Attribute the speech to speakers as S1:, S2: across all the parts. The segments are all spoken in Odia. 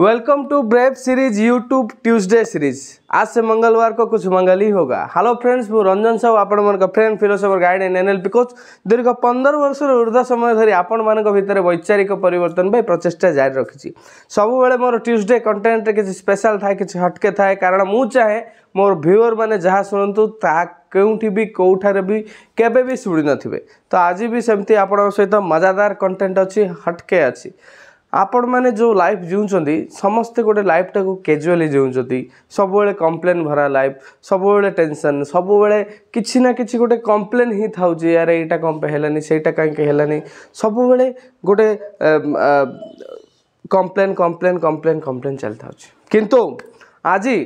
S1: welcome to brave series YouTube Tuesday series आज से मंगलवार को कुछ मंगल ही होगा हेलो फ्रेंड्स मुझे रंजन साहू आप friend philosopher guide and NL coach दीर्घ पंदर वर्ष ऊर्ध समय धरी आपण भितर वैचारिक परिवर्तन पर प्रचेषा जारी रखी बेले मोर ट्यूजडे कंटेन्ट किसी स्पेशल था कि हटके थाए कारण मुझे चाहे मोर भ्यूअर मैंने जहाँ शुणु भी कौटे भी केवे भी शुणी ଶୁଣିନଥିବେ तो आज भी सेमती आपण सहित मजादार कंटेन्ट अच्छी हटके अच्छी ଆପଣମାନେ ଯେଉଁ ଲାଇଫ୍ ଜିଉଁଛନ୍ତି ସମସ୍ତେ ଗୋଟେ ଲାଇଫ୍ଟାକୁ କ୍ୟାଜୁଆଲି ଜିଉଁଛନ୍ତି ସବୁବେଳେ କମ୍ପ୍ଲେନ୍ ଭରା ଲାଇଫ୍ ସବୁବେଳେ ଟେନସନ୍ ସବୁବେଳେ କିଛି ନା କିଛି ଗୋଟେ କମ୍ପ୍ଲେନ୍ ହିଁ ଥାଉଛି ଆରେ ଏଇଟା କ'ଣ ପାଇଁ ହେଲାନି ସେଇଟା କାହିଁକି ହେଲାନି ସବୁବେଳେ ଗୋଟେ କମ୍ପ୍ଲେନ୍ କମ୍ପ୍ଲେନ୍ କମ୍ପ୍ଲେନ୍ କମ୍ପ୍ଲେନ୍ ଚାଲିଥାଉଛି କିନ୍ତୁ ଆଜି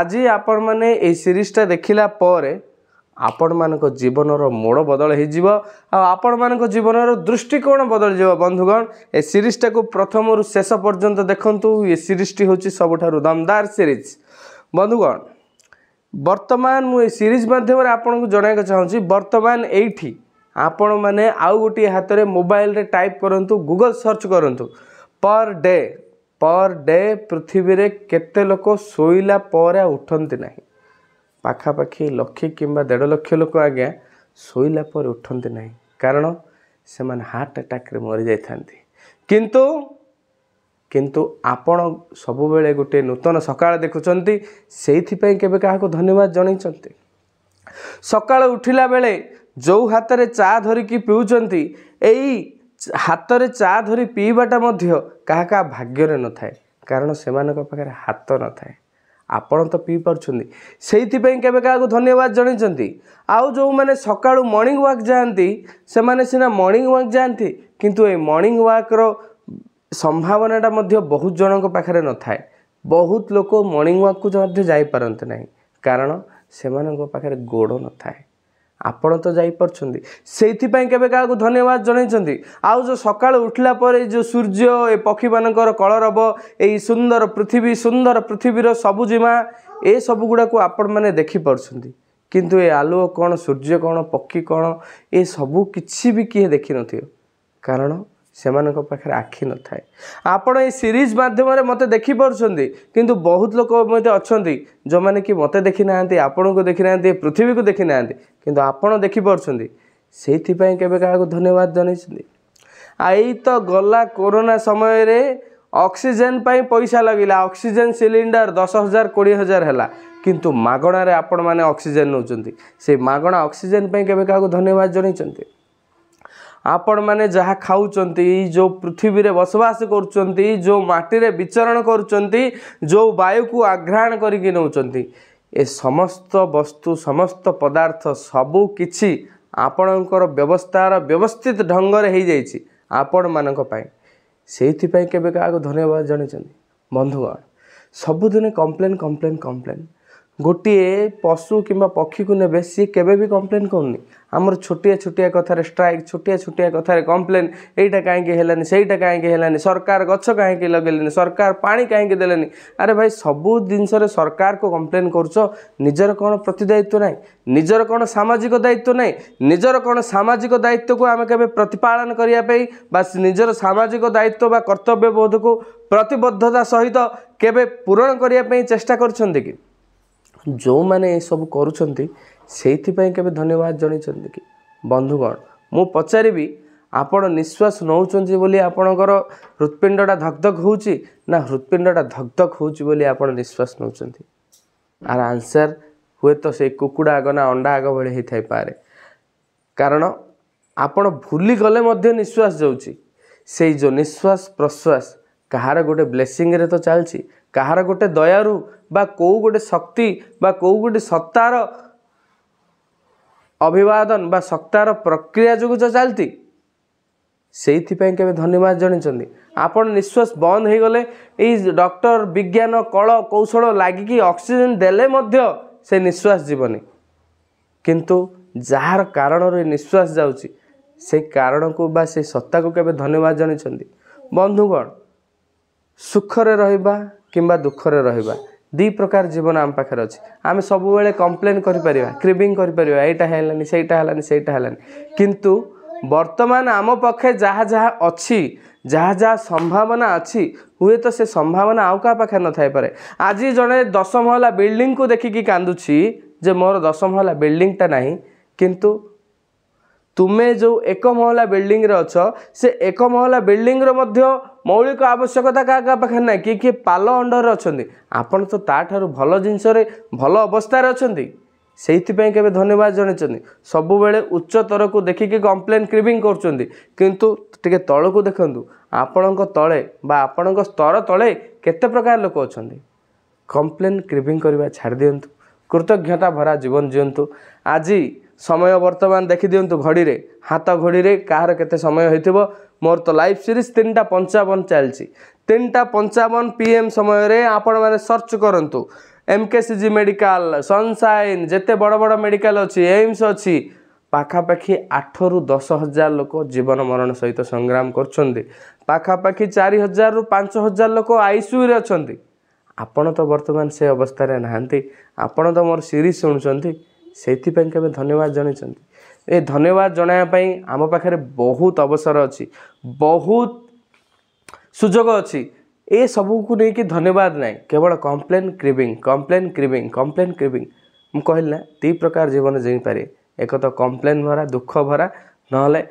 S1: ଆଜି ଆପଣମାନେ ଏଇ ସିରିଜ୍ଟା ଦେଖିଲା ପରେ ଆପଣମାନଙ୍କ ଜୀବନର ମୋଡ଼ ବଦଳ ହୋଇଯିବ ଆଉ ଆପଣମାନଙ୍କ ଜୀବନର ଦୃଷ୍ଟିକୋଣ ବଦଳିଯିବ ବନ୍ଧୁଗଣ ଏ ସିରିଜ୍ଟାକୁ ପ୍ରଥମରୁ ଶେଷ ପର୍ଯ୍ୟନ୍ତ ଦେଖନ୍ତୁ ଏ ସିରିଜ୍ଟି ହେଉଛି ସବୁଠାରୁ ଦମଦାର ସିରିଜ୍ ବନ୍ଧୁଗଣ ବର୍ତ୍ତମାନ ମୁଁ ଏ ସିରିଜ୍ ମାଧ୍ୟମରେ ଆପଣଙ୍କୁ ଜଣାଇବାକୁ ଚାହୁଁଛି ବର୍ତ୍ତମାନ ଏଇଠି ଆପଣମାନେ ଆଉ ଗୋଟିଏ ହାତରେ ମୋବାଇଲରେ ଟାଇପ୍ କରନ୍ତୁ ଗୁଗଲ୍ ସର୍ଚ୍ଚ କରନ୍ତୁ ପର୍ ଡେ ପର୍ ଡେ ପୃଥିବୀରେ କେତେ ଲୋକ ଶୋଇଲା ପରେ ଉଠନ୍ତି ନାହିଁ ପାଖାପାଖି ଲକ୍ଷେ କିମ୍ବା ଦେଢ଼ ଲକ୍ଷ ଲୋକ ଆଜ୍ଞା ଶୋଇଲା ପରେ ଉଠନ୍ତି ନାହିଁ କାରଣ ସେମାନେ ହାର୍ଟ ଆଟାକ୍ରେ ମରିଯାଇଥାନ୍ତି କିନ୍ତୁ କିନ୍ତୁ ଆପଣ ସବୁବେଳେ ଗୋଟିଏ ନୂତନ ସକାଳ ଦେଖୁଛନ୍ତି ସେଇଥିପାଇଁ କେବେ କାହାକୁ ଧନ୍ୟବାଦ ଜଣାଇଛନ୍ତି ସକାଳ ଉଠିଲା ବେଳେ ଯେଉଁ ହାତରେ ଚା' ଧରିକି ପିଉଛନ୍ତି ଏଇ ହାତରେ ଚା' ଧରି ପିଇବାଟା ମଧ୍ୟ କାହା କାହା ଭାଗ୍ୟରେ ନଥାଏ କାରଣ ସେମାନଙ୍କ ପାଖରେ ହାତ ନଥାଏ ଆପଣ ତ ପିଇପାରୁଛନ୍ତି ସେଇଥିପାଇଁ କେବେ କାହାକୁ ଧନ୍ୟବାଦ ଜଣାଇଛନ୍ତି ଆଉ ଯେଉଁମାନେ ସକାଳୁ ମର୍ଣ୍ଣିଂ ୱାକ୍ ଯାଆନ୍ତି ସେମାନେ ସିନା ମର୍ଣ୍ଣିଂ ୱାକ୍ ଯାଆନ୍ତି କିନ୍ତୁ ଏଇ ମର୍ଣ୍ଣିଂ ୱାକ୍ର ସମ୍ଭାବନାଟା ମଧ୍ୟ ବହୁତ ଜଣଙ୍କ ପାଖରେ ନଥାଏ ବହୁତ ଲୋକ ମର୍ଣ୍ଣିଂ ୱାକ୍କୁ ମଧ୍ୟ ଯାଇପାରନ୍ତି ନାହିଁ କାରଣ ସେମାନଙ୍କ ପାଖରେ ଗୋଡ଼ ନଥାଏ ଆପଣ ତ ଯାଇପାରୁଛନ୍ତି ସେଇଥିପାଇଁ କେବେ କାହାକୁ ଧନ୍ୟବାଦ ଜଣାଇଛନ୍ତି ଆଉ ଯେଉଁ ସକାଳୁ ଉଠିଲା ପରେ ଯେଉଁ ସୂର୍ଯ୍ୟ ଏ ପକ୍ଷୀମାନଙ୍କର କଳରବ ଏଇ ସୁନ୍ଦର ପୃଥିବୀ ସୁନ୍ଦର ପୃଥିବୀର ସବୁଜିମା ଏସବୁ ଗୁଡ଼ାକୁ ଆପଣମାନେ ଦେଖିପାରୁଛନ୍ତି କିନ୍ତୁ ଏ ଆଲୁଅ କ'ଣ ସୂର୍ଯ୍ୟ କ'ଣ ପକ୍ଷୀ କ'ଣ ଏସବୁ କିଛି ବି କିଏ ଦେଖିନଥିବ କାରଣ ସେମାନଙ୍କ ପାଖରେ ଆଖି ନଥାଏ ଆପଣ ଏଇ ସିରିଜ୍ ମାଧ୍ୟମରେ ମୋତେ ଦେଖିପାରୁଛନ୍ତି କିନ୍ତୁ ବହୁତ ଲୋକ ମଧ୍ୟ ଅଛନ୍ତି ଯେଉଁମାନେ କି ମୋତେ ଦେଖିନାହାନ୍ତି ଆପଣଙ୍କୁ ଦେଖିନାହାନ୍ତି ପୃଥିବୀକୁ ଦେଖିନାହାନ୍ତି କିନ୍ତୁ ଆପଣ ଦେଖିପାରୁଛନ୍ତି ସେଇଥିପାଇଁ କେବେ କାହାକୁ ଧନ୍ୟବାଦ ଜଣାଇଛନ୍ତି ଏଇ ତ ଗଲା କୋରୋନା ସମୟରେ ଅକ୍ସିଜେନ୍ ପାଇଁ ପଇସା ଲାଗିଲା ଅକ୍ସିଜେନ୍ ସିଲିଣ୍ଡର ଦଶ ହଜାର କୋଡ଼ିଏ ହଜାର ହେଲା କିନ୍ତୁ ମାଗଣାରେ ଆପଣମାନେ ଅକ୍ସିଜେନ୍ ନେଉଛନ୍ତି ସେ ମାଗଣା ଅକ୍ସିଜେନ୍ ପାଇଁ କେବେ କାହାକୁ ଧନ୍ୟବାଦ ଜଣାଇଛନ୍ତି ଆପଣମାନେ ଯାହା ଖାଉଛନ୍ତି ଯେଉଁ ପୃଥିବୀରେ ବସବାସ କରୁଛନ୍ତି ଯେଉଁ ମାଟିରେ ବିଚରଣ କରୁଛନ୍ତି ଯେଉଁ ବାୟୁକୁ ଆଘ୍ରାଣ କରିକି ନେଉଛନ୍ତି ଏ ସମସ୍ତ ବସ୍ତୁ ସମସ୍ତ ପଦାର୍ଥ ସବୁ କିଛି ଆପଣଙ୍କର ବ୍ୟବସ୍ଥାର ବ୍ୟବସ୍ଥିତ ଢଙ୍ଗରେ ହେଇଯାଇଛି ଆପଣମାନଙ୍କ ପାଇଁ ସେଇଥିପାଇଁ କେବେ କାହାକୁ ଧନ୍ୟବାଦ ଜଣେଇଛନ୍ତି ବନ୍ଧୁଗଣ ସବୁଦିନେ କମ୍ପ୍ଲେନ୍ କମ୍ପ୍ଲେନ୍ କମ୍ପ୍ଲେନ୍ ଗୋଟିଏ ପଶୁ କିମ୍ବା ପକ୍ଷୀକୁ ନେବେ ସିଏ କେବେ ବି କମ୍ପ୍ଲେନ୍ କରୁନି ଆମର ଛୋଟିଆ ଛୋଟିଆ କଥାରେ ଷ୍ଟ୍ରାଇକ୍ ଛୋଟିଆ ଛୋଟିଆ କଥାରେ କମ୍ପ୍ଲେନ୍ ଏଇଟା କାହିଁକି ହେଲାନି ସେଇଟା କାହିଁକି ହେଲାନି ସରକାର ଗଛ କାହିଁକି ଲଗେଇଲେନି ସରକାର ପାଣି କାହିଁକି ଦେଲେନି ଆରେ ଭାଇ ସବୁ ଜିନିଷରେ ସରକାରକୁ କମ୍ପ୍ଲେନ୍ କରୁଛ ନିଜର କ'ଣ ପ୍ରତିଦାୟିତ୍ୱ ନାହିଁ ନିଜର କ'ଣ ସାମାଜିକ ଦାୟିତ୍ୱ ନାହିଁ ନିଜର କ'ଣ ସାମାଜିକ ଦାୟିତ୍ୱକୁ ଆମେ କେବେ ପ୍ରତିପାଳନ କରିବା ପାଇଁ ବା ନିଜର ସାମାଜିକ ଦାୟିତ୍ୱ ବା କର୍ତ୍ତବ୍ୟବୋଧକୁ ପ୍ରତିବଦ୍ଧତା ସହିତ କେବେ ପୂରଣ କରିବା ପାଇଁ ଚେଷ୍ଟା କରିଛନ୍ତି କି ଯେଉଁମାନେ ଏସବୁ କରୁଛନ୍ତି ସେଇଥିପାଇଁ କେବେ ଧନ୍ୟବାଦ ଜଣେଇଛନ୍ତି କି ବନ୍ଧୁଗଣ ମୁଁ ପଚାରିବି ଆପଣ ନିଶ୍ୱାସ ନେଉଛନ୍ତି ବୋଲି ଆପଣଙ୍କର ହୃତ୍ପିଣ୍ଡଟା ଧକ୍ ଧକ୍ ହେଉଛି ନା ହୃତ୍ପିଣ୍ଡଟା ଧକ୍ଧକ୍ ହେଉଛି ବୋଲି ଆପଣ ନିଶ୍ୱାସ ନେଉଛନ୍ତି ଆର ଆନ୍ସର୍ ହୁଏତ ସେଇ କୁକୁଡ଼ା ଆଗ ନା ଅଣ୍ଡା ଆଗ ଭଳି ହେଇଥାଇପାରେ କାରଣ ଆପଣ ଭୁଲିଗଲେ ମଧ୍ୟ ନିଶ୍ୱାସ ଯାଉଛି ସେଇ ଯେଉଁ ନିଶ୍ୱାସ ପ୍ରଶ୍ୱାସ କାହାର ଗୋଟେ ବ୍ଲେସିଂରେ ତ ଚାଲିଛି କାହାର ଗୋଟେ ଦୟାରୁ ବା କେଉଁ ଗୋଟେ ଶକ୍ତି ବା କେଉଁ ଗୋଟେ ସତ୍ତାର ଅଭିବାଦନ ବା ସତ୍ତାର ପ୍ରକ୍ରିୟା ଯୋଗୁଁ ଯ ଚାଲିଛି ସେଇଥିପାଇଁ କେବେ ଧନ୍ୟବାଦ ଜଣାଇଛନ୍ତି ଆପଣ ନିଶ୍ୱାସ ବନ୍ଦ ହେଇଗଲେ ଏଇ ଡକ୍ଟର ବିଜ୍ଞାନ କଳ କୌଶଳ ଲାଗିକି ଅକ୍ସିଜେନ୍ ଦେଲେ ମଧ୍ୟ ସେ ନିଶ୍ୱାସ ଯିବନି କିନ୍ତୁ ଯାହାର କାରଣରୁ ଏ ନିଶ୍ୱାସ ଯାଉଛି ସେଇ କାରଣକୁ ବା ସେ ସତ୍ତାକୁ କେବେ ଧନ୍ୟବାଦ ଜଣାଇଛନ୍ତି ବନ୍ଧୁଗଣ ସୁଖରେ ରହିବା କିମ୍ବା ଦୁଃଖରେ ରହିବା ଦୁଇ ପ୍ରକାର ଜୀବନ ଆମ ପାଖରେ ଅଛି ଆମେ ସବୁବେଳେ କମ୍ପ୍ଲେନ୍ କରିପାରିବା କ୍ରିବିଂ କରିପାରିବା ଏଇଟା ହେଲାନି ସେଇଟା ହେଲାନି ସେଇଟା ହେଲାନି କିନ୍ତୁ ବର୍ତ୍ତମାନ ଆମ ପକ୍ଷେ ଯାହା ଯାହା ଅଛି ଯାହା ଯାହା ସମ୍ଭାବନା ଅଛି ହୁଏତ ସେ ସମ୍ଭାବନା ଆଉ କାହା ପାଖରେ ନଥାଇପାରେ ଆଜି ଜଣେ ଦଶ ମହଲା ବିଲ୍ଡିଂକୁ ଦେଖିକି କାନ୍ଦୁଛି ଯେ ମୋର ଦଶ ମହଲା ବିଲ୍ଡିଂଟା ନାହିଁ କିନ୍ତୁ ତୁମେ ଯେଉଁ ଏକ ମହଲା ବିଲ୍ଡିଂରେ ଅଛ ସେ ଏକ ମହଲା ବିଲ୍ଡିଂର ମଧ୍ୟ ମୌଳିକ ଆବଶ୍ୟକତା କାହା କାହା ପାଖରେ ନାହିଁ କିଏ କିଏ ପାଲ ଅଣ୍ଡରରେ ଅଛନ୍ତି ଆପଣ ତ ତା'ଠାରୁ ଭଲ ଜିନିଷରେ ଭଲ ଅବସ୍ଥାରେ ଅଛନ୍ତି ସେଇଥିପାଇଁ କେବେ ଧନ୍ୟବାଦ ଜଣାଇଛନ୍ତି ସବୁବେଳେ ଉଚ୍ଚତରକୁ ଦେଖିକି କମ୍ପ୍ଲେନ୍ କ୍ରିମିଂ କରୁଛନ୍ତି କିନ୍ତୁ ଟିକେ ତଳକୁ ଦେଖନ୍ତୁ ଆପଣଙ୍କ ତଳେ ବା ଆପଣଙ୍କ ସ୍ତର ତଳେ କେତେ ପ୍ରକାର ଲୋକ ଅଛନ୍ତି କମ୍ପ୍ଲେନ୍ କ୍ରିମିଂ କରିବା ଛାଡ଼ି ଦିଅନ୍ତୁ କୃତଜ୍ଞତା ଭରା ଜୀବନ ଜିଅନ୍ତୁ ଆଜି ସମୟ ବର୍ତ୍ତମାନ ଦେଖିଦିଅନ୍ତୁ ଘଡ଼ିରେ ହାତ ଘଡ଼ିରେ କାହାର କେତେ ସମୟ ହୋଇଥିବ ମୋର ତ ଲାଇଭ୍ ସିରିଜ୍ ତିନିଟା ପଞ୍ଚାବନ ଚାଲିଛି ତିନିଟା ପଞ୍ଚାବନ ପି ଏମ୍ ସମୟରେ ଆପଣମାନେ ସର୍ଚ୍ଚ କରନ୍ତୁ M K C G medical sunshine ଯେତେ ବଡ଼ ବଡ଼ ମେଡ଼ିକାଲ ଅଛି ଏମ୍ସ ଅଛି ପାଖାପାଖି ଆଠରୁ ଦଶ ହଜାର ଲୋକ ଜୀବନ ମରଣ ସହିତ ସଂଗ୍ରାମ କରୁଛନ୍ତି ପାଖାପାଖି ଚାରି ହଜାରରୁ ପାଞ୍ଚ ହଜାର ଲୋକ ଆଇସିୟୁରେ ଅଛନ୍ତି ଆପଣ ତ ବର୍ତ୍ତମାନ ସେ ଅବସ୍ଥାରେ ନାହାନ୍ତି ଆପଣ ତ ମୋର ସିରିଜ୍ ଶୁଣୁଛନ୍ତି ସେଇଥିପାଇଁ ଆମେ ଧନ୍ୟବାଦ ଜଣାଇଛନ୍ତି ଏ ଧନ୍ୟବାଦ ଜଣାଇବା ପାଇଁ ଆମ ପାଖରେ ବହୁତ ଅବସର ଅଛି ବହୁତ ସୁଯୋଗ ଅଛି ଏସବୁକୁ ନେଇକି ଧନ୍ୟବାଦ ନାହିଁ କେବଳ complain cribbing complain cribbing complain cribbing ମୁଁ କହିଲି ନା ଦୁଇ ପ୍ରକାର ଜୀବନ ଜିଇଁପାରିବେ ଏକ ତ କମ୍ପ୍ଲେନ୍ ଭରା ଦୁଃଖ ଭରା ନହେଲେ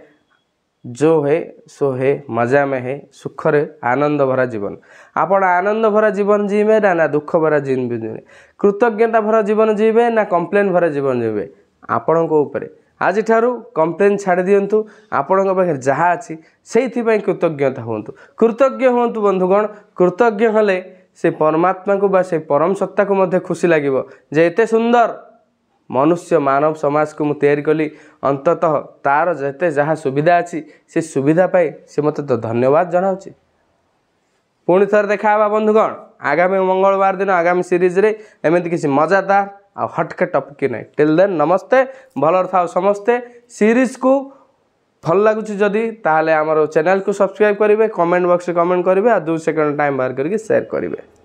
S1: जो है सो है मजा में है सुखर आनंद भरा जीवन आपण आनंद भरा जीवन जीवे ना ना दुख भरा जीवन जीवे कृतज्ञता भरा जीवन जीवे ना कम्प्लेन भरा जीवन जीवे ଆପଣଙ୍କ ଉପରେ ଆଜିଠାରୁ କମ୍ପ୍ଲେନ୍ ଛାଡ଼ି ଦିଅନ୍ତୁ ଆପଣଙ୍କ ପାଖରେ ଯାହା ଅଛି ସେଇଥିପାଇଁ କୃତଜ୍ଞତା ହୁଅନ୍ତୁ କୃତଜ୍ଞ ହୁଅନ୍ତୁ ବନ୍ଧୁଗଣ କୃତଜ୍ଞ ହେଲେ ସେ ପରମାତ୍ମାକୁ ବା ସେ ପରମ ସତ୍ତାକୁ ମଧ୍ୟ ଖୁସି ଲାଗିବ ଯେ ଏତେ ସୁନ୍ଦର ମନୁଷ୍ୟ ମାନବ ସମାଜକୁ ମୁଁ ତିଆରି କଲି ଅନ୍ତତଃ ତା'ର ଯେତେ ଯାହା ସୁବିଧା ଅଛି ସେ ସୁବିଧା ପାଇ ସେ ମୋତେ ତ ଧନ୍ୟବାଦ ଜଣାଉଛି ପୁଣି ଥରେ ଦେଖା ହେବା ବନ୍ଧୁଗଣ ଆଗାମୀ ମଙ୍ଗଳବାର ଦିନ ଆଗାମୀ ସିରିଜ୍ରେ ଏମିତି କିଛି ମଜାଦାର ଆଉ ହଟକେ ଟପିକି ନାହିଁ ଟିଲ୍ ଦେନ୍ ନମସ୍ତେ ଭଲରେ ଥାଉ ସମସ୍ତେ ସିରିଜ୍କୁ ଭଲ ଲାଗୁଛି ଯଦି ତାହେଲେ ଆମର ଚ୍ୟାନେଲ୍କୁ ସବସ୍କ୍ରାଇବ୍ କରିବେ କମେଣ୍ଟ ବକ୍ସରେ କମେଣ୍ଟ କରିବେ ଆଉ ଦୁଇ ସେକେଣ୍ଡ ଟାଇମ୍ ବାହାର କରିକି ସେୟାର କରିବେ